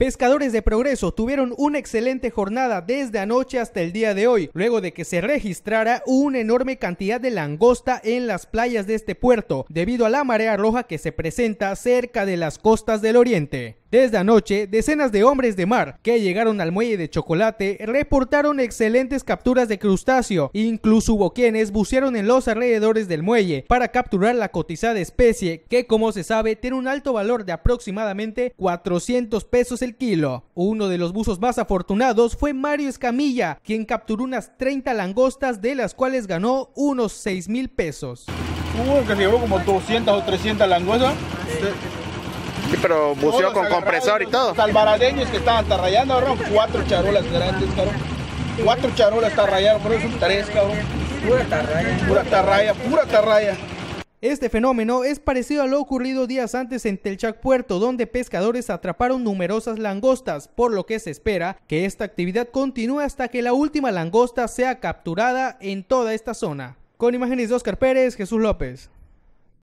Pescadores de Progreso tuvieron una excelente jornada desde anoche hasta el día de hoy, luego de que se registrara una enorme cantidad de langosta en las playas de este puerto, debido a la marea roja que se presenta cerca de las costas del oriente. Desde anoche, decenas de hombres de mar que llegaron al muelle de Chocolate reportaron excelentes capturas de crustáceo. Incluso hubo quienes bucearon en los alrededores del muelle para capturar la cotizada especie que, como se sabe, tiene un alto valor de aproximadamente 400 pesos el kilo. Uno de los buzos más afortunados fue Mario Escamilla, quien capturó unas 30 langostas de las cuales ganó unos 6 mil pesos. Hubo que llevó como 200 o 300 langostas. Sí, pero buceó con compresor y todo. que estaban tarrayando cuatro charolas grandes, cabrón. Cuatro charolas tarrayando, son tres, cabrón. Pura tarraya. Pura tarraya, pura tarraya. Este fenómeno es parecido a lo ocurrido días antes en Telchac Puerto, donde pescadores atraparon numerosas langostas, por lo que se espera que esta actividad continúe hasta que la última langosta sea capturada en toda esta zona. Con imágenes de Oscar Pérez, Jesús López.